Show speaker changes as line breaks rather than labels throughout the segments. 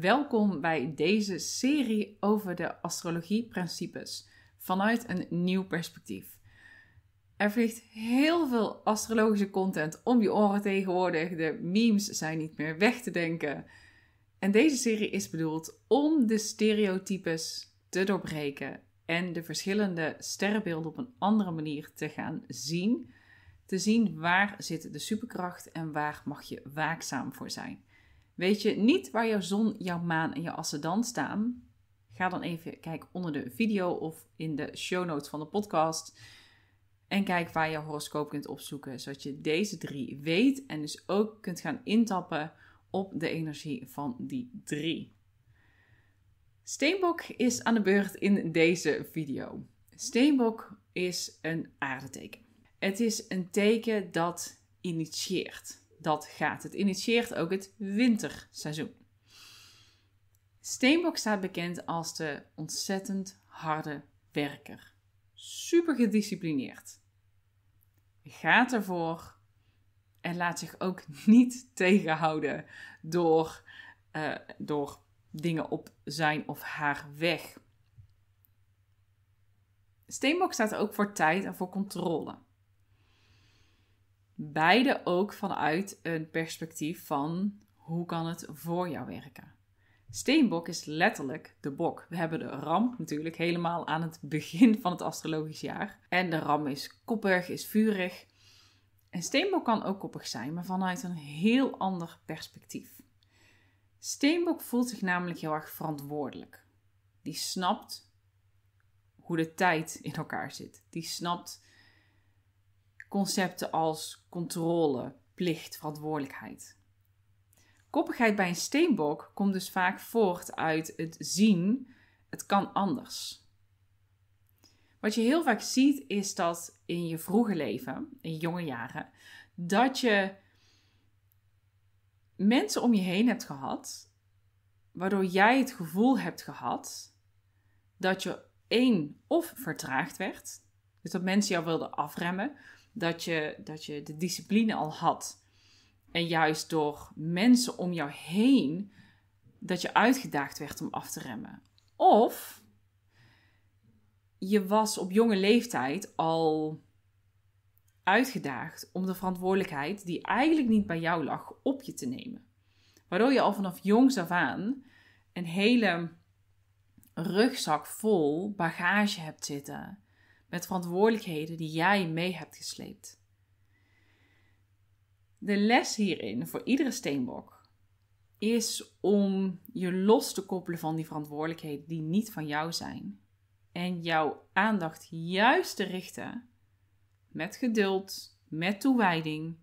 Welkom bij deze serie over de astrologieprincipes vanuit een nieuw perspectief. Er vliegt heel veel astrologische content om je oren tegenwoordig. De memes zijn niet meer weg te denken. En deze serie is bedoeld om de stereotypes te doorbreken en de verschillende sterrenbeelden op een andere manier te gaan zien. Te zien waar zit de superkracht en waar mag je waakzaam voor zijn. Weet je niet waar jouw zon, jouw maan en jouw ascendant staan? Ga dan even kijken onder de video of in de show notes van de podcast. En kijk waar je horoscoop kunt opzoeken, zodat je deze drie weet en dus ook kunt gaan intappen op de energie van die drie. Steenbok is aan de beurt in deze video. Steenbok is een aardeteken. Het is een teken dat initieert dat gaat. Het initieert ook het winterseizoen. Steenbok staat bekend als de ontzettend harde werker. Super gedisciplineerd. Gaat ervoor en laat zich ook niet tegenhouden door, eh, door dingen op zijn of haar weg. Steenbok staat ook voor tijd en voor controle. Beide ook vanuit een perspectief van hoe kan het voor jou werken. Steenbok is letterlijk de bok. We hebben de ram natuurlijk helemaal aan het begin van het astrologisch jaar. En de ram is koppig, is vurig. En steenbok kan ook koppig zijn, maar vanuit een heel ander perspectief. Steenbok voelt zich namelijk heel erg verantwoordelijk. Die snapt hoe de tijd in elkaar zit. Die snapt concepten als controle, plicht, verantwoordelijkheid. Koppigheid bij een steenbok komt dus vaak voort uit het zien, het kan anders. Wat je heel vaak ziet is dat in je vroege leven, in je jonge jaren, dat je mensen om je heen hebt gehad, waardoor jij het gevoel hebt gehad dat je één of vertraagd werd, dus dat mensen jou wilden afremmen, dat je, dat je de discipline al had. En juist door mensen om jou heen dat je uitgedaagd werd om af te remmen. Of je was op jonge leeftijd al uitgedaagd om de verantwoordelijkheid die eigenlijk niet bij jou lag op je te nemen. Waardoor je al vanaf jongs af aan een hele rugzak vol bagage hebt zitten met verantwoordelijkheden die jij mee hebt gesleept. De les hierin voor iedere steenbok is om je los te koppelen van die verantwoordelijkheden die niet van jou zijn. En jouw aandacht juist te richten met geduld, met toewijding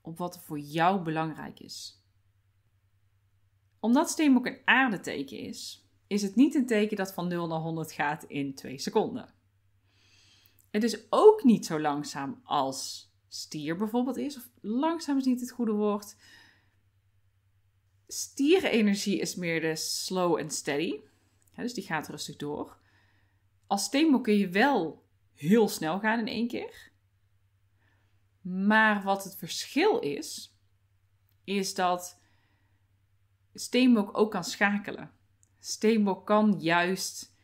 op wat er voor jou belangrijk is. Omdat steenbok een aardeteken is, is het niet een teken dat van 0 naar 100 gaat in 2 seconden. Het is ook niet zo langzaam als stier bijvoorbeeld is. Of langzaam is niet het goede woord. Stierenergie is meer de slow and steady. dus die gaat rustig door. Als steenbok kun je wel heel snel gaan in één keer. Maar wat het verschil is, is dat steenbok ook kan schakelen. Steenbok kan juist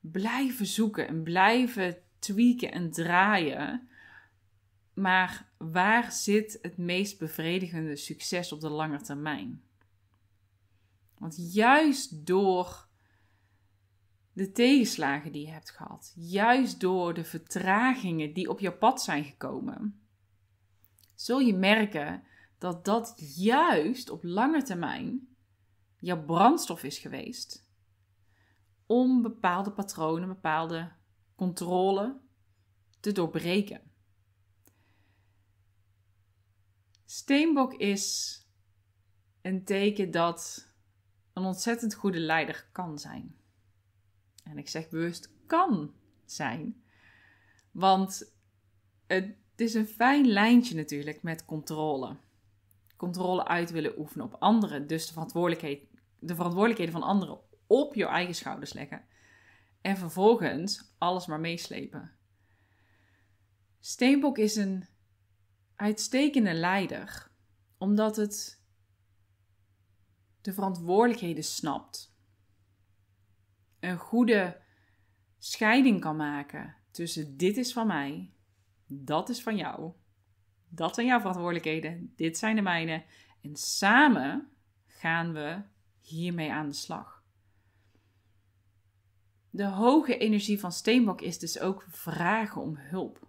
blijven zoeken en blijven tweaken en draaien. Maar waar zit het meest bevredigende succes op de lange termijn? Want juist door de tegenslagen die je hebt gehad, juist door de vertragingen die op je pad zijn gekomen, zul je merken dat dat juist op lange termijn jouw brandstof is geweest om bepaalde patronen, bepaalde controle te doorbreken. Steenbok is een teken dat een ontzettend goede leider kan zijn. En ik zeg bewust kan zijn, want het is een fijn lijntje natuurlijk met controle. Controle uit willen oefenen op anderen, dus de, verantwoordelijkheid, de verantwoordelijkheden van anderen op je eigen schouders leggen. En vervolgens alles maar meeslepen. Steenboek is een uitstekende leider, omdat het de verantwoordelijkheden snapt. Een goede scheiding kan maken tussen dit is van mij, dat is van jou, dat zijn jouw verantwoordelijkheden, dit zijn de mijne. En samen gaan we hiermee aan de slag. De hoge energie van steenbok is dus ook vragen om hulp.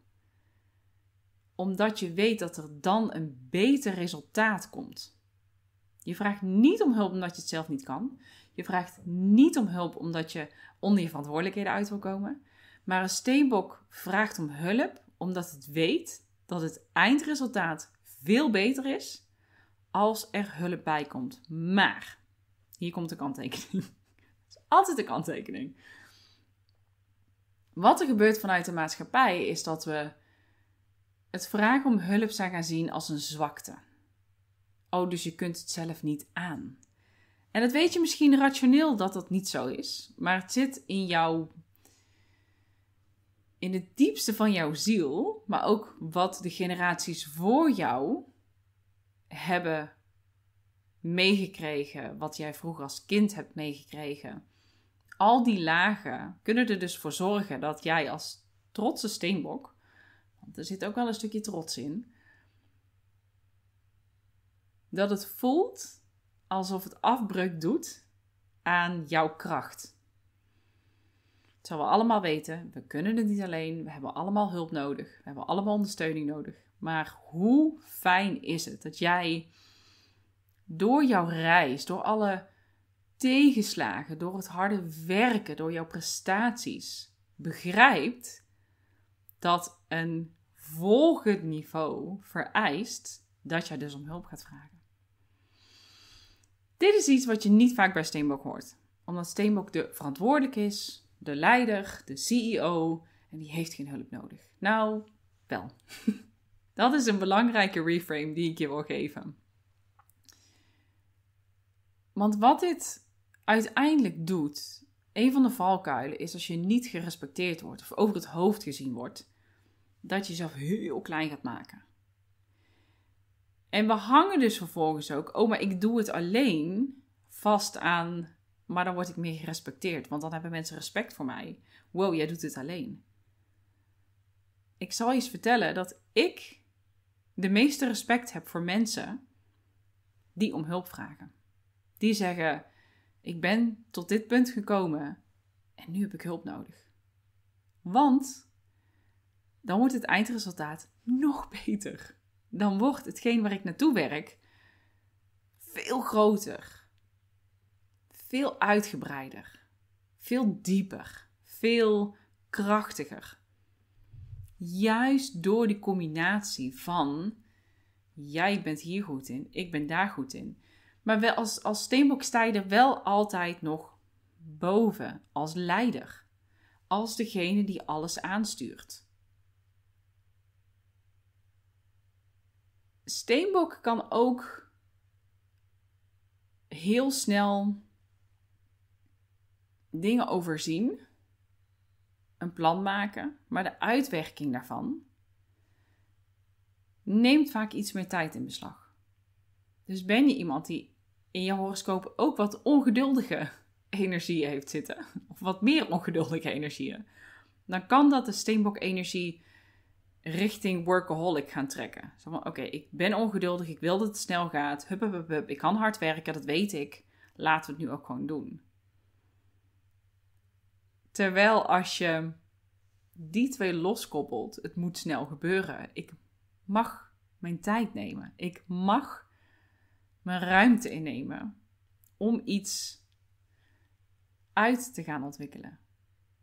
Omdat je weet dat er dan een beter resultaat komt. Je vraagt niet om hulp omdat je het zelf niet kan. Je vraagt niet om hulp omdat je onder je verantwoordelijkheden uit wil komen. Maar een steenbok vraagt om hulp omdat het weet dat het eindresultaat veel beter is als er hulp bij komt. Maar, hier komt de kanttekening. is altijd de kanttekening. Wat er gebeurt vanuit de maatschappij is dat we het vragen om hulp zijn gaan zien als een zwakte. Oh, dus je kunt het zelf niet aan. En dat weet je misschien rationeel dat dat niet zo is, maar het zit in jouw. in het diepste van jouw ziel, maar ook wat de generaties voor jou hebben meegekregen, wat jij vroeger als kind hebt meegekregen al die lagen kunnen er dus voor zorgen dat jij als trotse steenbok, want er zit ook wel een stukje trots in, dat het voelt alsof het afbreuk doet aan jouw kracht. zullen we allemaal weten, we kunnen het niet alleen, we hebben allemaal hulp nodig, we hebben allemaal ondersteuning nodig. Maar hoe fijn is het dat jij door jouw reis, door alle tegenslagen, door het harde werken, door jouw prestaties, begrijpt dat een volgend niveau vereist dat jij dus om hulp gaat vragen. Dit is iets wat je niet vaak bij Steenbok hoort, omdat Steenbok de verantwoordelijk is, de leider, de CEO en die heeft geen hulp nodig. Nou, wel. Dat is een belangrijke reframe die ik je wil geven. Want wat dit uiteindelijk doet. Een van de valkuilen is als je niet gerespecteerd wordt of over het hoofd gezien wordt, dat je jezelf heel klein gaat maken. En we hangen dus vervolgens ook, oh, maar ik doe het alleen, vast aan, maar dan word ik meer gerespecteerd, want dan hebben mensen respect voor mij. Wow, jij doet het alleen. Ik zal je eens vertellen dat ik de meeste respect heb voor mensen die om hulp vragen. Die zeggen: ik ben tot dit punt gekomen en nu heb ik hulp nodig. Want dan wordt het eindresultaat nog beter. Dan wordt hetgeen waar ik naartoe werk veel groter, veel uitgebreider, veel dieper, veel krachtiger. Juist door die combinatie van jij bent hier goed in, ik ben daar goed in. Maar wel als, als steenbok sta je er wel altijd nog boven, als leider, als degene die alles aanstuurt. Steenbok kan ook heel snel dingen overzien, een plan maken, maar de uitwerking daarvan neemt vaak iets meer tijd in beslag. Dus ben je iemand die in je horoscoop ook wat ongeduldige energie heeft zitten, of wat meer ongeduldige energieën, dan kan dat de steenbok-energie richting workaholic gaan trekken. Zo van, oké, ik ben ongeduldig, ik wil dat het snel gaat, hup, hup, hup, ik kan hard werken, dat weet ik, laten we het nu ook gewoon doen. Terwijl als je die twee loskoppelt, het moet snel gebeuren, ik mag mijn tijd nemen, ik mag mijn ruimte innemen om iets uit te gaan ontwikkelen.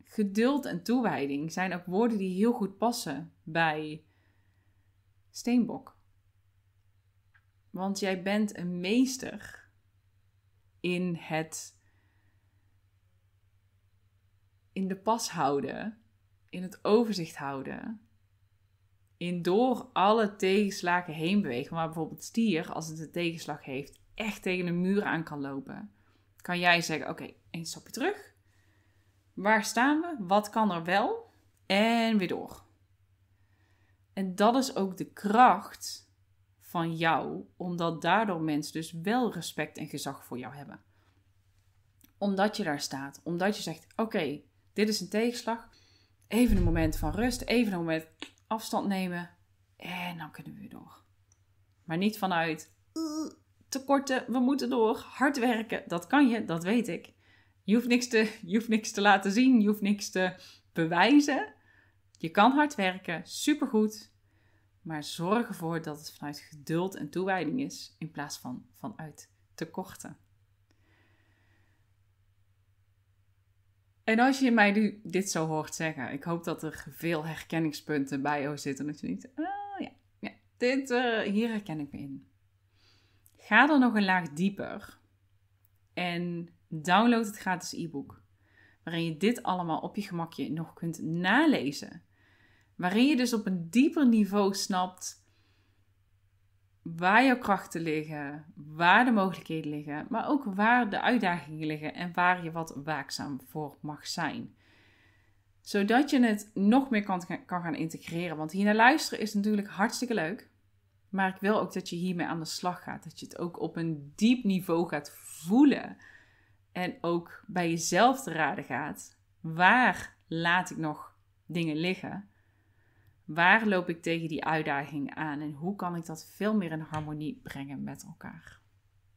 Geduld en toewijding zijn ook woorden die heel goed passen bij steenbok. Want jij bent een meester in het in de pas houden, in het overzicht houden in door alle tegenslagen heen bewegen. Maar bijvoorbeeld stier, als het een tegenslag heeft, echt tegen een muur aan kan lopen. Kan jij zeggen, oké, okay, een stapje terug. Waar staan we? Wat kan er wel? En weer door. En dat is ook de kracht van jou, omdat daardoor mensen dus wel respect en gezag voor jou hebben. Omdat je daar staat, omdat je zegt: Oké, dit is een tegenslag. Even een moment van rust, even een moment afstand nemen en dan kunnen we weer door. Maar niet vanuit eh, tekorten, we moeten door, hard werken. Dat kan je, dat weet ik. Je hoeft niks te, je hoeft niks te laten zien, je hoeft niks te bewijzen. Je kan hard werken, supergoed. Maar zorg ervoor dat het vanuit geduld en toewijding is in plaats van vanuit tekorten. En als je mij nu dit zo hoort zeggen, ik hoop dat er veel herkenningspunten bij jou zitten. Dat je niet, ah ja, ja dit, eh, hier herken ik me in. Ga er nog een laag dieper en download het gratis e-book. Waarin je dit allemaal op je gemakje nog kunt nalezen. Waarin je dus op een dieper niveau snapt waar jouw krachten liggen, waar de mogelijkheden liggen, maar ook waar de uitdagingen liggen en waar je wat waakzaam voor mag zijn. Zodat je het nog meer kan, kan gaan integreren. Want hier naar luisteren is natuurlijk hartstikke leuk. Maar ik wil ook dat je hiermee aan de slag gaat. Dat je het ook op een diep niveau gaat voelen. En ook bij jezelf te raden gaat. Waar laat ik nog dingen liggen? Waar loop ik tegen die uitdaging aan en hoe kan ik dat veel meer in harmonie brengen met elkaar?